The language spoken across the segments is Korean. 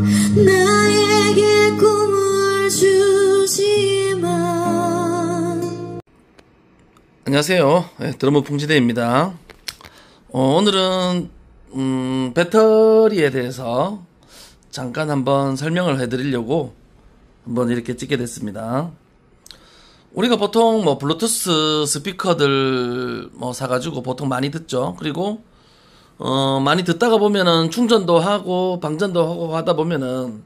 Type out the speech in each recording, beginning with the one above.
나에게 꿈을 주지만 안녕하세요 네, 예, 드러머 풍지대입니다 어, 오늘은 음, 배터리에 대해서 잠깐 한번 설명을 해드리려고 한번 이렇게 찍게 됐습니다 우리가 보통 뭐 블루투스 스피커들 뭐 사가지고 보통 많이 듣죠 그리고 어, 많이 듣다가 보면은 충전도 하고 방전도 하고 하다 보면은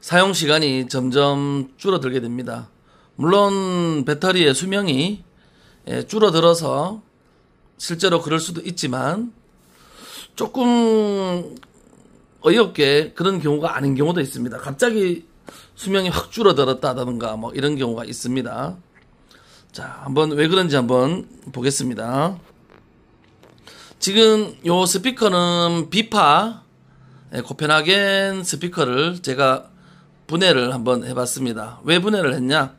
사용 시간이 점점 줄어들게 됩니다. 물론 배터리의 수명이 예, 줄어들어서 실제로 그럴 수도 있지만 조금 어이없게 그런 경우가 아닌 경우도 있습니다. 갑자기 수명이 확 줄어들었다든가 뭐 이런 경우가 있습니다. 자, 한번 왜 그런지 한번 보겠습니다. 지금 요 스피커는 비파 예, 코펜하겐 스피커를 제가 분해를 한번 해봤습니다. 왜 분해를 했냐?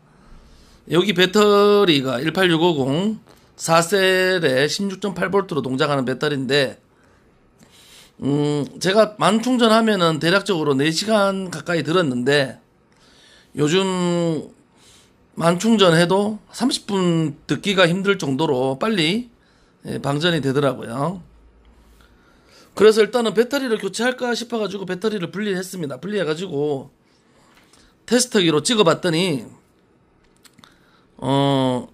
여기 배터리가 18650 4셀에 16.8V로 동작하는 배터리인데 음 제가 만 충전하면은 대략적으로 4시간 가까이 들었는데 요즘 만 충전해도 30분 듣기가 힘들 정도로 빨리 예, 방전이 되더라고요. 그래서 일단은 배터리를 교체할까 싶어가지고 배터리를 분리했습니다. 분리해가지고 테스터기로 찍어봤더니 어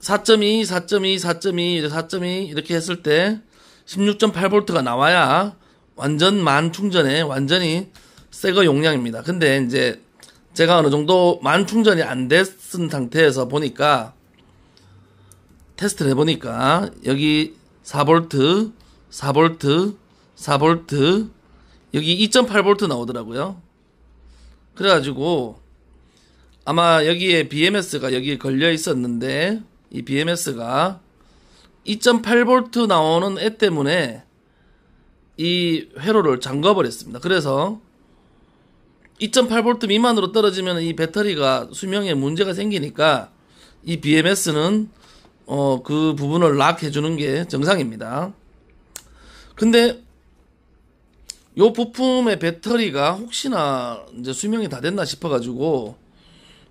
4.2, 4.2, 4.2, 4.2 이렇게 했을 때 16.8V가 나와야 완전 만 충전에 완전히 새거 용량입니다. 근데 이제 제가 어느 정도 만 충전이 안 됐은 상태에서 보니까 테스트를 해보니까 여기 4볼트, 4볼트, 4볼트, 여기 2.8볼트 나오더라고요. 그래가지고 아마 여기에 BMS가 여기에 걸려 있었는데 이 BMS가 2.8V 나오는 애 때문에 이 회로를 잠가버렸습니다. 그래서 2.8V 미만으로 떨어지면 이 배터리가 수명에 문제가 생기니까 이 BMS는 어, 그 부분을 락 해주는 게 정상입니다. 근데 요 부품의 배터리가 혹시나 이제 수명이 다 됐나 싶어가지고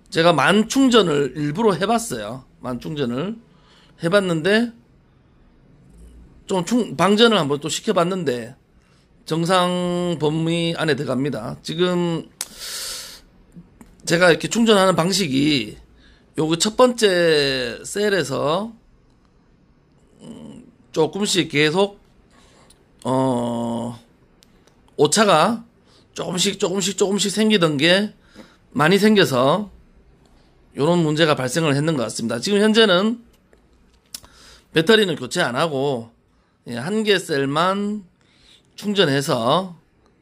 제가 만 충전을 일부러 해봤어요. 만 충전을 해봤는데 좀 충, 방전을 한번 또 시켜봤는데 정상 범위 안에 들어갑니다. 지금 제가 이렇게 충전하는 방식이 요거 첫 번째 셀에서 음, 조금씩 계속 어 오차가 조금씩 조금씩 조금씩 생기던 게 많이 생겨서 이런 문제가 발생을 했는 것 같습니다. 지금 현재는 배터리는 교체 안 하고 예, 한 개 셀만 충전해서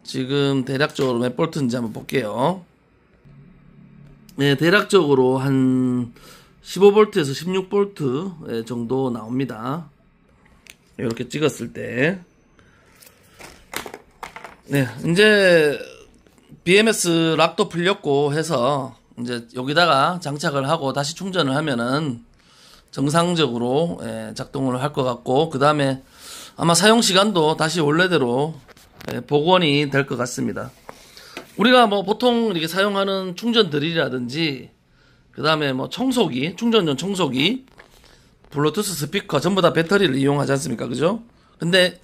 지금 대략적으로 몇 볼트인지 한번 볼게요. 네, 대략적으로 한1 5볼트에서1 6볼트 예, 정도 나옵니다. 이렇게 찍었을 때. 네, 이제 BMS 락도 풀렸고 해서 이제 여기다가 장착을 하고 다시 충전을 하면은 정상적으로 예, 작동을 할 것 같고 그 다음에 아마 사용 시간도 다시 원래대로 예, 복원이 될 것 같습니다. 우리가 뭐 보통 이렇게 사용하는 충전 드릴이라든지 그 다음에 뭐 청소기, 충전전 청소기, 블루투스 스피커 전부 다 배터리를 이용하지 않습니까? 그죠? 근데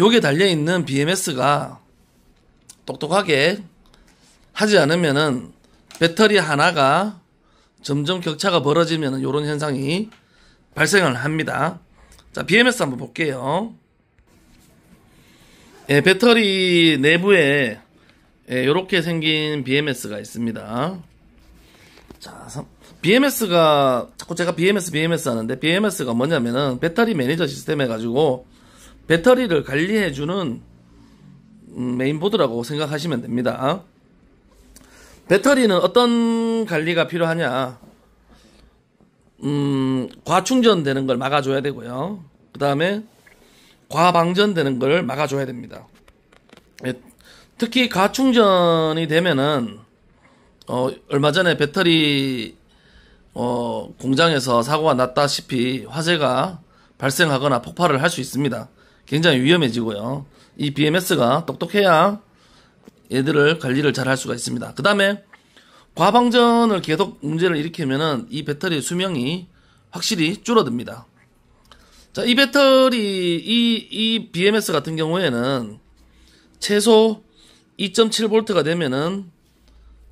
요게 달려있는 BMS가 똑똑하게 하지 않으면은 배터리 하나가 점점 격차가 벌어지면은 요런 현상이 발생을 합니다. 자, BMS 한번 볼게요. 예, 배터리 내부에 이렇게 예, 생긴 BMS가 있습니다. 자, BMS가 자꾸 제가 BMS BMS 하는데 BMS가 뭐냐면은 배터리 매니저 시스템 해가지고 배터리를 관리해주는 음, 메인보드라고 생각하시면 됩니다. 배터리는 어떤 관리가 필요하냐? 음, 과충전되는 걸 막아줘야 되고요. 그 다음에 과방전되는 걸 막아줘야 됩니다. 예, 특히 가충전이 되면은 어, 얼마 전에 배터리 어, 공장에서 사고가 났다시피 화재가 발생하거나 폭발을 할 수 있습니다. 굉장히 위험해지고요. 이 BMS가 똑똑해야 얘들을 관리를 잘 할 수가 있습니다. 그 다음에 과방전을 계속 문제를 일으키면은 이 배터리 수명이 확실히 줄어듭니다. 자, 이 배터리, 이, 이 BMS 같은 경우에는 최소 2.7V가 되면은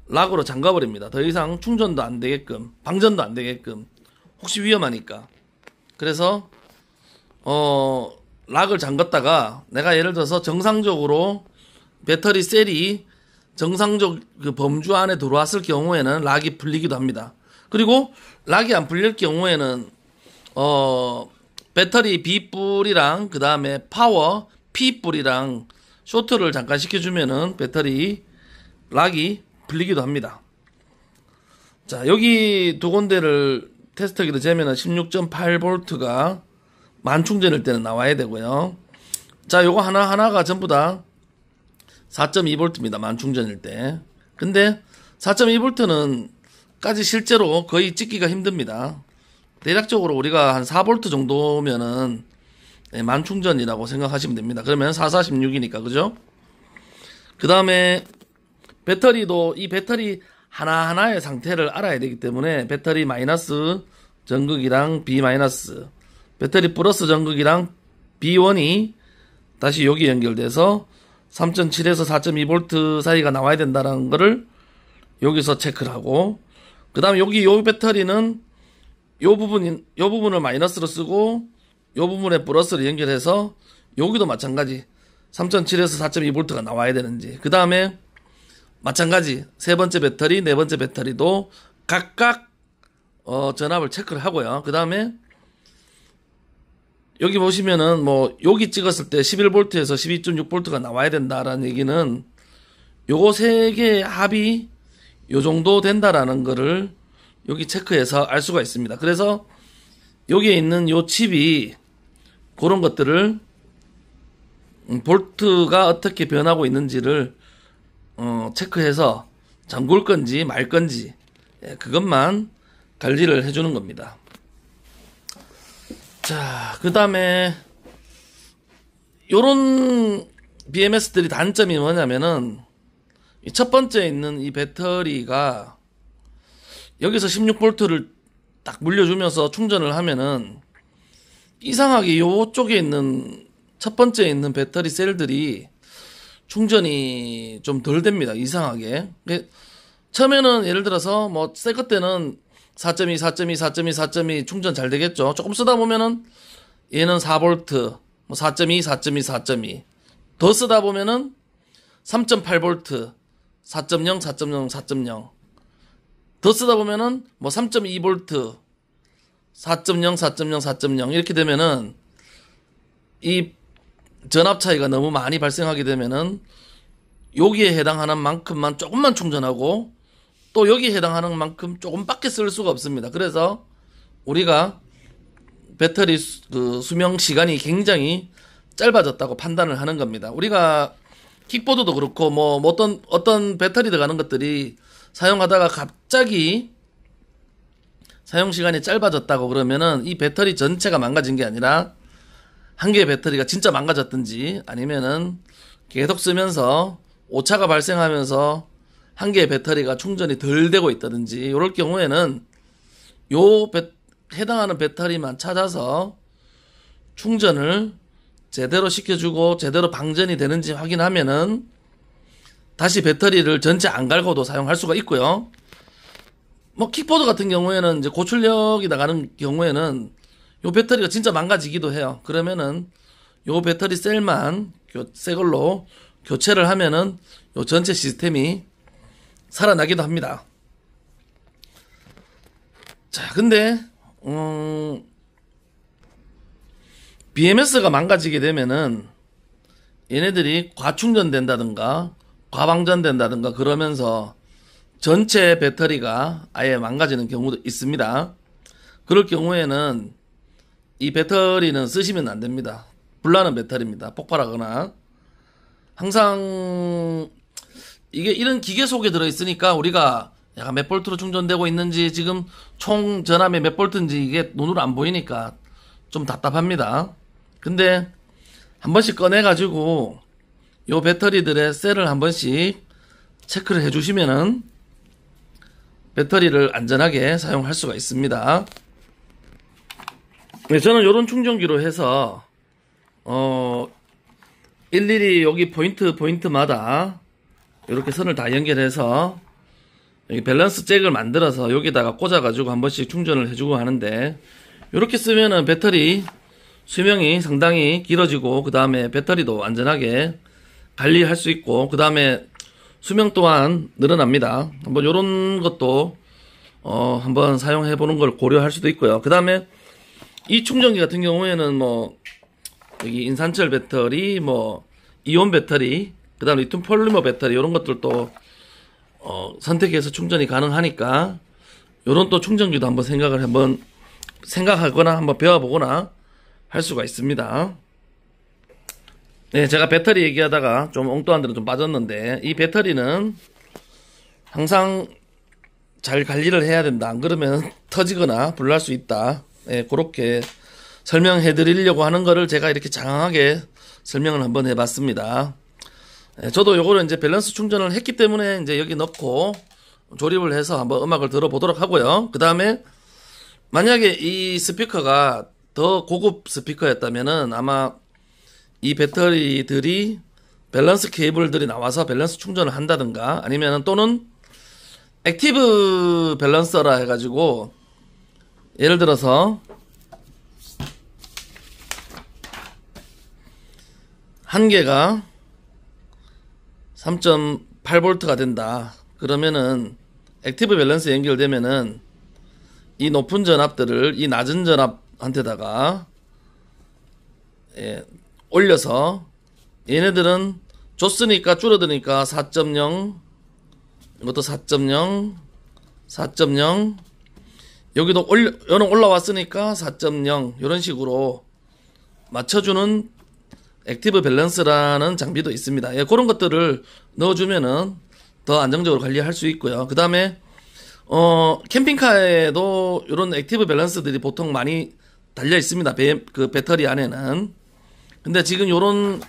락으로 잠가버립니다. 더 이상 충전도 안 되게끔, 방전도 안 되게끔, 혹시 위험하니까. 그래서, 어, 락을 잠갔다가 내가 예를 들어서 정상적으로 배터리 셀이 정상적 그 범주 안에 들어왔을 경우에는 락이 풀리기도 합니다. 그리고 락이 안 풀릴 경우에는, 어, 배터리 B뿔이랑, 그 다음에 파워 P뿔이랑 쇼트를 잠깐 시켜주면은 배터리 락이 풀리기도 합니다. 자, 여기 두 군데를 테스트기로 재면 16.8V가 만충전일 때는 나와야 되고요. 자, 요거 하나하나가 전부 다 4.2V입니다. 만충전일 때. 근데 4.2V는 까지 실제로 거의 찍기가 힘듭니다. 대략적으로 우리가 한 4V 정도면은 네, 만충전이라고 생각하시면 됩니다. 그러면 4416이니까 그죠? 그 다음에 배터리도 이 배터리 하나하나의 상태를 알아야 되기 때문에 배터리 마이너스 전극이랑 B 마이너스 배터리 플러스 전극이랑 B1이 다시 여기 연결돼서 3.7에서 4.2V 사이가 나와야 된다는 거를 여기서 체크를 하고 그 다음에 여기 요 배터리는 요 부분 요 부분을 마이너스로 쓰고 요 부분에 플러스를 연결해서 여기도 마찬가지 3.7에서 4 2볼트가 나와야 되는지 그 다음에 마찬가지 세 번째 배터리 네 번째 배터리도 각각 어, 전압을 체크를 하고요 그 다음에 여기 보시면은 뭐 여기 찍었을 때1 1볼트에서1 2 6볼트가 나와야 된다라는 얘기는 요거 세 개의 합이 요 정도 된다라는 거를 여기 체크해서 알 수가 있습니다 그래서 여기에 있는 요 칩이 그런 것들을 음, 볼트가 어떻게 변하고 있는지를 어, 체크해서 잠글 건지 말 건지 예, 그것만 관리를 해주는 겁니다. 자, 그 다음에 요런 BMS들이 단점이 뭐냐면은 첫 번째 있는 이 배터리가 여기서 16V를 딱 물려주면서 충전을 하면은 이상하게 요쪽에 있는 첫 번째 있는 배터리 셀들이 충전이 좀 덜 됩니다. 이상하게. 처음에는 예를 들어서 뭐 새 것 때는 4.2, 4.2, 4.2, 4.2 충전 잘 되겠죠. 조금 쓰다 보면은 얘는 4볼트, 뭐 4.2, 4.2, 4.2. 더 쓰다 보면은 3.8볼트, 4.0, 4.0, 4.0. 더 쓰다 보면은 뭐 3.2볼트, 4.0, 4.0, 4.0 이렇게 되면은 이 전압 차이가 너무 많이 발생하게 되면은 여기에 해당하는 만큼만 조금만 충전하고 또 여기에 해당하는 만큼 조금 밖에 쓸 수가 없습니다. 그래서 우리가 배터리 수, 그 수명 시간이 굉장히 짧아졌다고 판단을 하는 겁니다. 우리가 킥보드도 그렇고 뭐 어떤 어떤 배터리 들어가는 것들이 사용하다가 갑자기 사용 시간이 짧아졌다고 그러면은 이 배터리 전체가 망가진 게 아니라 한 개의 배터리가 진짜 망가졌든지 아니면은 계속 쓰면서 오차가 발생하면서 한 개의 배터리가 충전이 덜 되고 있다든지 이럴 경우에는 요 배, 해당하는 배터리만 찾아서 충전을 제대로 시켜주고 제대로 방전이 되는지 확인하면은 다시 배터리를 전체 안 갈고도 사용할 수가 있고요. 뭐 킥보드 같은 경우에는 이제 고출력이 나가는 경우에는 요 배터리가 진짜 망가지기도 해요. 그러면은 요 배터리 셀만 새 걸로 교체를 하면은 요 전체 시스템이 살아나기도 합니다. 자, 근데 음 BMS가 망가지게 되면은 얘네들이 과충전된다든가 과방전된다든가 그러면서 전체 배터리가 아예 망가지는 경우도 있습니다. 그럴 경우에는 이 배터리는 쓰시면 안 됩니다. 불나는 배터리입니다. 폭발하거나 항상 이게 이런 기계 속에 들어 있으니까 우리가 약간 몇 볼트로 충전되고 있는지 지금 총 전압이 몇 볼트인지 이게 눈으로 안 보이니까 좀 답답합니다. 근데 한 번씩 꺼내 가지고 요 배터리들의 셀을 한 번씩 체크를 해 주시면은 배터리를 안전하게 사용할 수가 있습니다. 네, 저는 이런 충전기로 해서 어 일일이 여기 포인트 포인트마다 이렇게 선을 다 연결해서 여기 밸런스 잭을 만들어서 여기다가 꽂아가지고 한 번씩 충전을 해주고 하는데 이렇게 쓰면은 배터리 수명이 상당히 길어지고 그 다음에 배터리도 안전하게 관리할 수 있고 그 다음에 수명 또한 늘어납니다. 한 요런 것도 어 한번 사용해 보는 걸 고려할 수도 있고요. 그다음에 이 충전기 같은 경우에는 뭐 여기 인산철 배터리, 뭐 이온 배터리, 그다음 리튬 폴리머 배터리 이런 것들도 어 선택해서 충전이 가능하니까 요런 또 충전기도 한번 생각을 한번 생각하거나 한번 배워보거나 할 수가 있습니다. 네, 제가 배터리 얘기하다가 좀 엉뚱한 데로 좀 빠졌는데 이 배터리는 항상 잘 관리를 해야 된다. 안 그러면 터지거나 불날 수 있다. 예, 네, 그렇게 설명해 드리려고 하는 거를 제가 이렇게 장황하게 설명을 한번 해 봤습니다. 네, 예, 저도 요거를 이제 밸런스 충전을 했기 때문에 이제 여기 넣고 조립을 해서 한번 음악을 들어보도록 하고요. 그다음에 만약에 이 스피커가 더 고급 스피커였다면은 아마 이 배터리들이 밸런스 케이블들이 나와서 밸런스 충전을 한다든가 아니면 또는 액티브 밸런서라 해가지고 예를 들어서 한 개가 3.8V가 된다. 그러면은 액티브 밸런스 연결되면은 이 높은 전압들을 이 낮은 전압한테다가 예, 올려서 얘네들은 줬으니까 줄어드니까 4.0 이것도 4.0 4.0 여기도 올려 올라왔으니까 4.0 이런 식으로 맞춰주는 액티브 밸런스라는 장비도 있습니다. 예, 그런 것들을 넣어주면은 더 안정적으로 관리할 수 있고요. 그 다음에 어, 캠핑카에도 이런 액티브 밸런스들이 보통 많이 달려 있습니다. 배, 그 배터리 안에는. 근데 지금 요런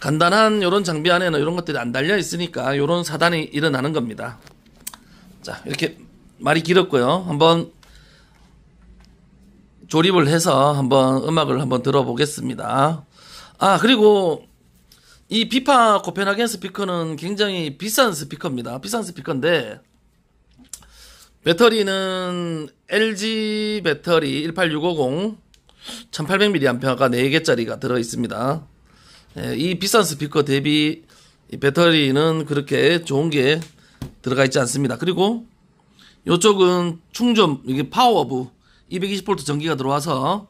간단한 요런 장비 안에는 이런 것들이 안 달려 있으니까 요런 사단이 일어나는 겁니다. 자, 이렇게 말이 길었고요. 한번 조립을 해서 한번 음악을 한번 들어보겠습니다. 아, 그리고 이 비파 코펜하겐 스피커는 굉장히 비싼 스피커입니다. 비싼 스피커인데 배터리는 LG 배터리 18650 1800mAh가 4개짜리가 들어 있습니다. 예, 이 비싼 스피커 대비 배터리는 그렇게 좋은 게 들어가 있지 않습니다. 그리고 이쪽은 충전 이게 파워부 220V 전기가 들어와서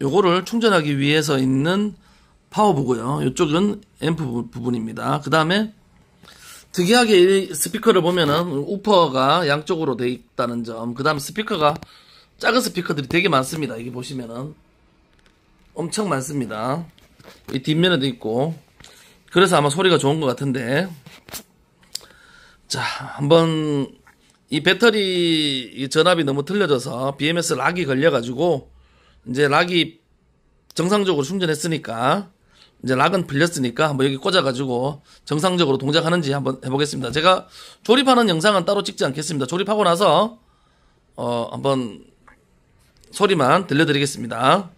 요거를 충전하기 위해서 있는 파워부고요. 이쪽은 앰프 부분입니다. 그 다음에 특이하게 이 스피커를 보면은 우퍼가 양쪽으로 돼 있다는 점. 그 다음 스피커가 작은 스피커들이 되게 많습니다. 이게 보시면은 엄청 많습니다. 이 뒷면에도 있고 그래서 아마 소리가 좋은 것 같은데 자 한번 이 배터리 전압이 너무 틀려져서 BMS 락이 걸려가지고 이제 락이 정상적으로 충전했으니까 이제 락은 풀렸으니까 한번 여기 꽂아가지고 정상적으로 동작하는지 한번 해보겠습니다. 제가 조립하는 영상은 따로 찍지 않겠습니다. 조립하고 나서 어 한번 소리만 들려드리겠습니다.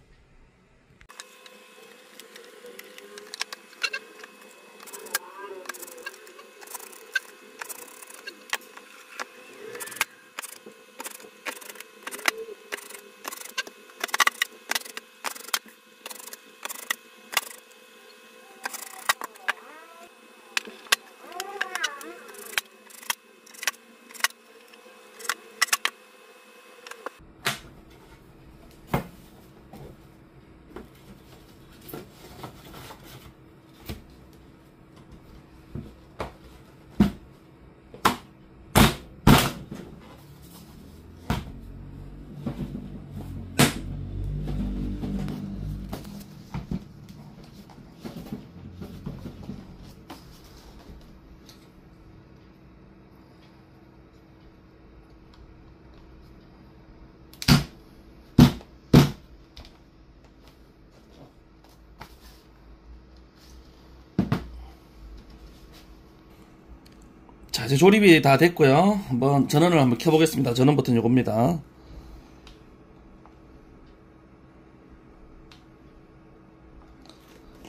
이제 조립이 다 됐고요. 한번 전원을 한번 켜보겠습니다. 전원 버튼 요겁니다.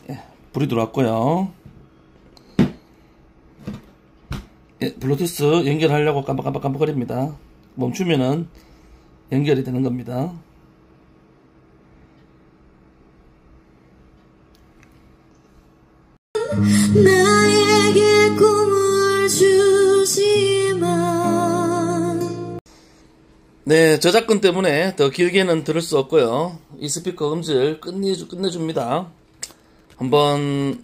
예, 불이 들어왔고요. 예, 블루투스 연결하려고 깜빡깜빡깜빡거립니다. 멈추면은 연결이 되는 겁니다. 나에게 꿈을 주시만 네 저작권 때문에 더 길게는 들을 수 없고요 이 스피커 음질 끝내주, 끝내줍니다 한번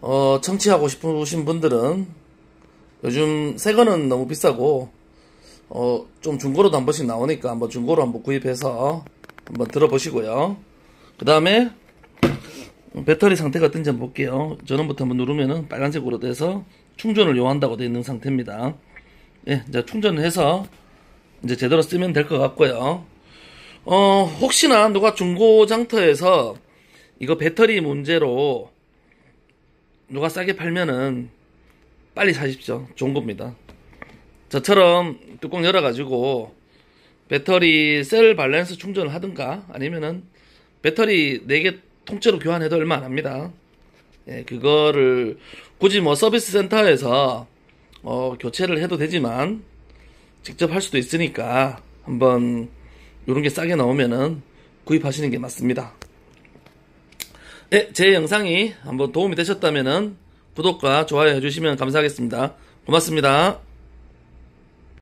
어, 청취하고 싶으신 분들은 요즘 새 거는 너무 비싸고 어, 좀 중고로도 한 번씩 나오니까 한번 중고로 한번 구입해서 한번 들어보시고요 그 다음에 배터리 상태가 어떤지 한번 볼게요 전원부터 한번 누르면은 빨간색으로 돼서 충전을 요한다고 되어 있는 상태입니다. 예, 이제 충전을 해서 이제 제대로 쓰면 될 것 같고요. 어, 혹시나 누가 중고장터에서 이거 배터리 문제로 누가 싸게 팔면은 빨리 사십시오. 좋은 겁니다. 저처럼 뚜껑 열어가지고 배터리 셀 밸런스 충전을 하든가 아니면은 배터리 4개 통째로 교환해도 얼마 안 합니다. 예, 그거를 굳이 뭐 서비스 센터에서 어, 교체를 해도 되지만 직접 할 수도 있으니까 한번 이런 게 싸게 나오면은 구입하시는 게 맞습니다. 네, 제 영상이 한번 도움이 되셨다면은 구독과 좋아요 해주시면 감사하겠습니다. 고맙습니다.